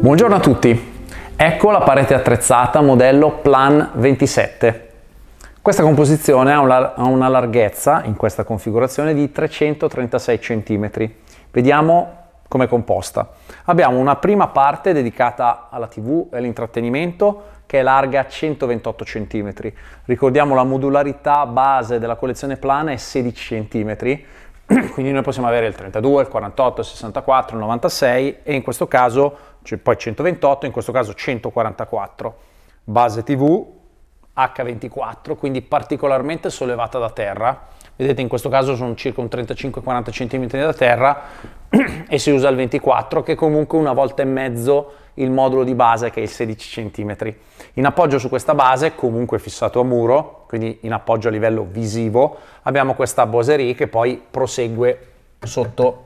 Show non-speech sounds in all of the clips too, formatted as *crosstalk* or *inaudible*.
Buongiorno a tutti, ecco la parete attrezzata modello Plan 27. Questa composizione ha una, larghezza in questa configurazione di 336 cm. Vediamo come è composta. Abbiamo una prima parte dedicata alla tv e all'intrattenimento che è larga 128 cm. Ricordiamo la modularità base della collezione plana è 16 cm, *clears throat* Quindi noi possiamo avere il 32, il 48, il 64, il 96 e in questo caso cioè poi 128, in questo caso 144. Base TV H24, quindi particolarmente sollevata da terra, vedete in questo caso sono circa un 35-40 cm da terra *clears throat* e si usa il 24 che è comunque una volta e mezzo il modulo di base che è il 16 cm. In appoggio su questa base, comunque fissato a muro, quindi in appoggio a livello visivo, abbiamo questa boserie che poi prosegue sotto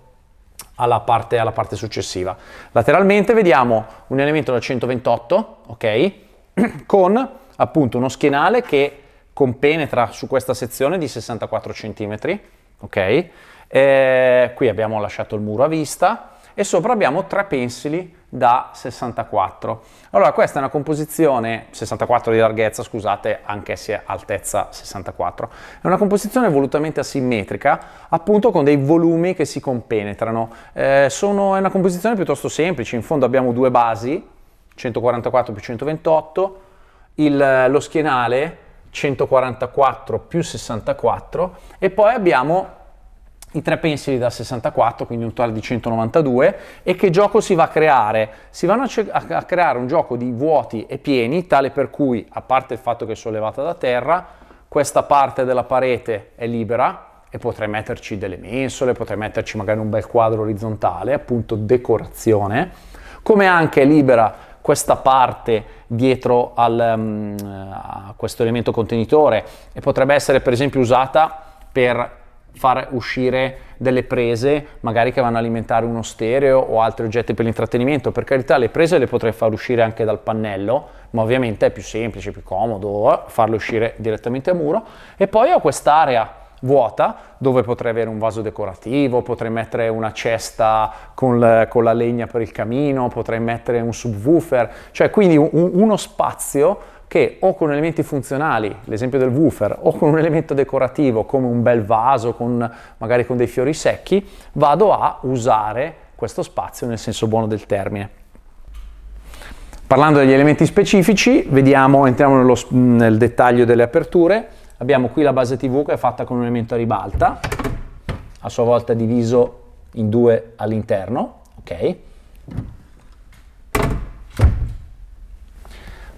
alla parte, alla parte successiva. Lateralmente vediamo un elemento da 128, ok, *clears throat* con appunto uno schienale che compenetra su questa sezione di 64 cm, ok? Eh, qui abbiamo lasciato il muro a vista e sopra abbiamo tre pensili da 64. Allora questa è una composizione 64 di larghezza, scusate, anche se altezza 64. È una composizione volutamente asimmetrica, appunto con dei volumi che si compenetrano. Eh, sono, è una composizione piuttosto semplice, in fondo abbiamo due basi, 144 più 128, il, lo schienale 144 più 64 e poi abbiamo i tre pensili da 64, quindi un totale di 192, e che gioco si va a creare? Si vanno a, ce- a, creare un gioco di vuoti e pieni, tale per cui, a parte il fatto che è sollevata da terra, questa parte della parete è libera e potrei metterci delle mensole, potrei metterci magari un bel quadro orizzontale, appunto decorazione, come anche è libera questa parte dietro al, um, a questo elemento contenitore e potrebbe essere per esempio usata per far uscire delle prese magari che vanno a alimentare uno stereo o altri oggetti per l'intrattenimento per carità le prese le potrei far uscire anche dal pannello ma ovviamente è più semplice più comodo eh, farle uscire direttamente a muro e poi ho quest'area vuota dove potrei avere un vaso decorativo, potrei mettere una cesta con, l- con la legna per il camino, potrei mettere un subwoofer, cioè quindi un- uno spazio che o con elementi funzionali, l'esempio del woofer, o con un elemento decorativo come un bel vaso con, magari con dei fiori secchi, vado a usare questo spazio nel senso buono del termine. Parlando degli elementi specifici, vediamo, entriamo nello, nel dettaglio delle aperture. Abbiamo qui la base TV che è fatta con un elemento a ribalta, a sua volta diviso in due all'interno, ok?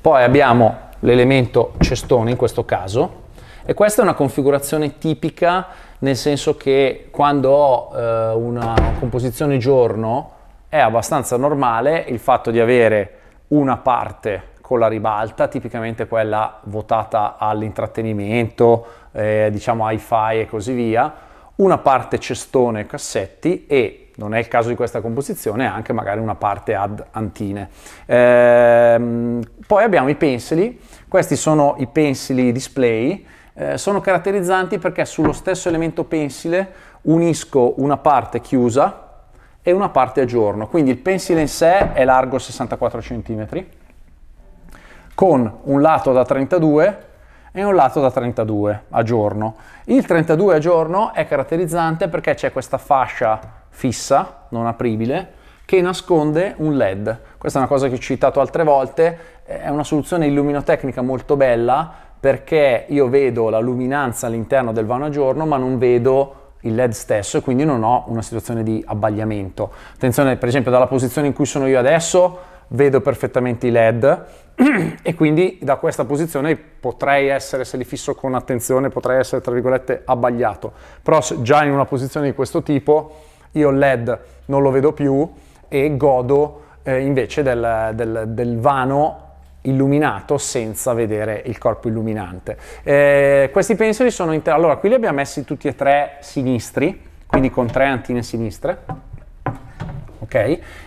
Poi abbiamo l'elemento cestone in questo caso e questa è una configurazione tipica nel senso che quando ho eh, una composizione giorno è abbastanza normale il fatto di avere una parte con la ribalta, tipicamente quella votata all'intrattenimento, eh, diciamo hi-fi e così via, una parte cestone e cassetti e non è il caso di questa composizione, anche magari una parte ad antine. Ehm, poi abbiamo i pensili, questi sono i pensili display, eh, sono caratterizzanti perché sullo stesso elemento pensile unisco una parte chiusa e una parte a giorno, quindi il pensile in sé è largo 64 cm, con un lato da 32 e un lato da 32 a giorno. Il 32 a giorno è caratterizzante perché c'è questa fascia fissa, non apribile, che nasconde un LED. Questa è una cosa che ho citato altre volte, è una soluzione illuminotecnica molto bella perché io vedo la luminanza all'interno del vano a giorno ma non vedo il LED stesso e quindi non ho una situazione di abbagliamento. Attenzione, per esempio, dalla posizione in cui sono io adesso vedo perfettamente i LED *clears throat* e quindi da questa posizione potrei essere, se li fisso con attenzione, potrei essere tra virgolette abbagliato. Però già in una posizione di questo tipo io il LED non lo vedo più e godo eh, invece del, del, del, vano illuminato senza vedere il corpo illuminante. Eh, questi pensieri sono inter... Allora, qui li abbiamo messi tutti e tre sinistri, quindi con tre antine sinistre.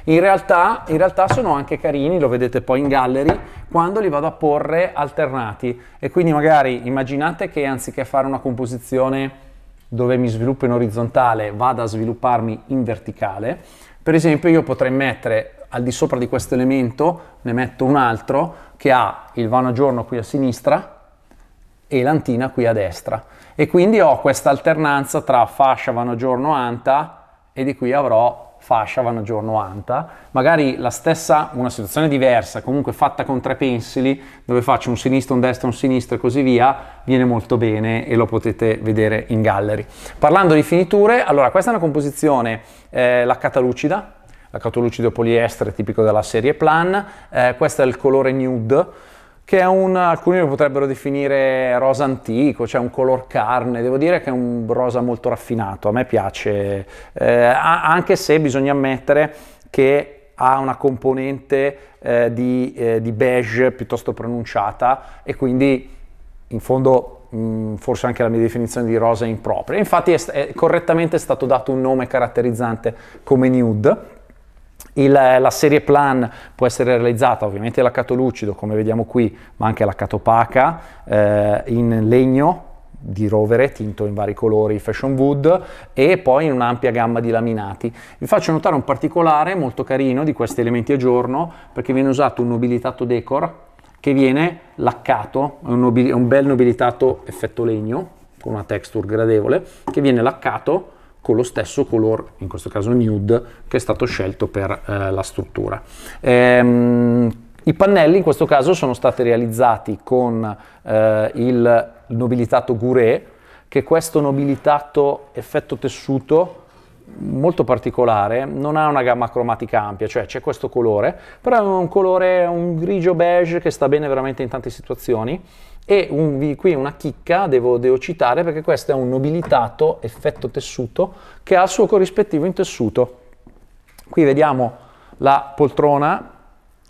In realtà, in realtà sono anche carini, lo vedete poi in gallery, quando li vado a porre alternati e quindi magari immaginate che anziché fare una composizione dove mi sviluppo in orizzontale vada a svilupparmi in verticale, per esempio io potrei mettere al di sopra di questo elemento ne metto un altro che ha il vano giorno qui a sinistra e l'antina qui a destra e quindi ho questa alternanza tra fascia vano giorno anta e di qui avrò fascia vanno giorno 90, magari la stessa, una situazione diversa, comunque fatta con tre pensili, dove faccio un sinistro, un destro, un sinistro e così via, viene molto bene e lo potete vedere in gallery. Parlando di finiture, allora questa è una composizione eh, laccata lucida, laccato lucido poliestere tipico della serie Plan, eh, questo è il colore nude, che è un, alcuni lo potrebbero definire rosa antico, cioè un color carne, devo dire che è un rosa molto raffinato, a me piace, eh, anche se bisogna ammettere che ha una componente eh, di, eh, di, beige piuttosto pronunciata e quindi in fondo mh, mm, forse anche la mia definizione di rosa è impropria. Infatti è, è correttamente stato dato un nome caratterizzante come nude il, eh, la serie plan può essere realizzata ovviamente laccato lucido come vediamo qui ma anche laccato opaca eh, in legno di rovere tinto in vari colori fashion wood e poi in un'ampia gamma di laminati. Vi faccio notare un particolare molto carino di questi elementi a giorno perché viene usato un nobilitato decor che viene laccato, è un, un bel nobilitato effetto legno con una texture gradevole che viene laccato con lo stesso color, in questo caso nude, che è stato scelto per eh, la struttura. Ehm, i pannelli in questo caso sono stati realizzati con eh, il nobilitato Gouret, che questo nobilitato effetto tessuto molto particolare, non ha una gamma cromatica ampia, cioè c'è questo colore, però è un colore, un grigio beige che sta bene veramente in tante situazioni e un, qui una chicca devo, devo, citare perché questo è un nobilitato effetto tessuto che ha il suo corrispettivo in tessuto. Qui vediamo la poltrona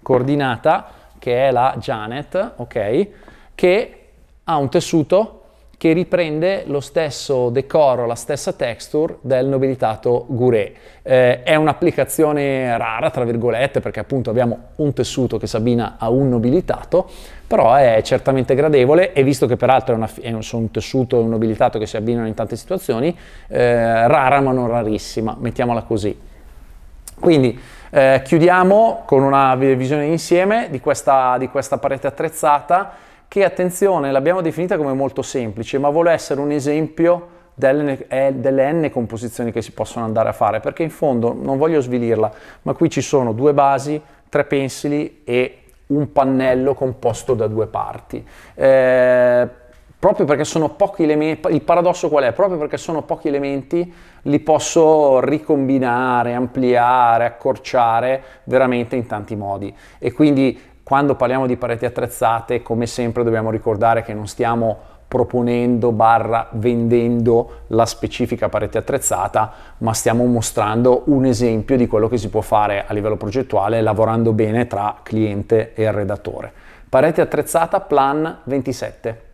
coordinata che è la Janet, ok, che ha un tessuto che riprende lo stesso decoro, la stessa texture del nobilitato Gouret. Eh, è un'applicazione rara, tra virgolette, perché appunto abbiamo un tessuto che si abbina a un nobilitato, però è certamente gradevole e visto che peraltro è, una, è un, un, tessuto e un nobilitato che si abbinano in tante situazioni, eh, rara ma non rarissima, mettiamola così. Quindi eh, chiudiamo con una visione insieme di questa, di questa parete attrezzata che attenzione l'abbiamo definita come molto semplice, ma vuole essere un esempio delle, eh, delle n composizioni che si possono andare a fare, perché in fondo non voglio svilirla, ma qui ci sono due basi, tre pensili e un pannello composto da due parti. Eh, proprio perché sono pochi elementi, il paradosso qual è? Proprio perché sono pochi elementi li posso ricombinare, ampliare, accorciare veramente in tanti modi e quindi quando parliamo di pareti attrezzate, come sempre dobbiamo ricordare che non stiamo proponendo barra vendendo la specifica parete attrezzata, ma stiamo mostrando un esempio di quello che si può fare a livello progettuale lavorando bene tra cliente e redattore. Parete attrezzata plan 27.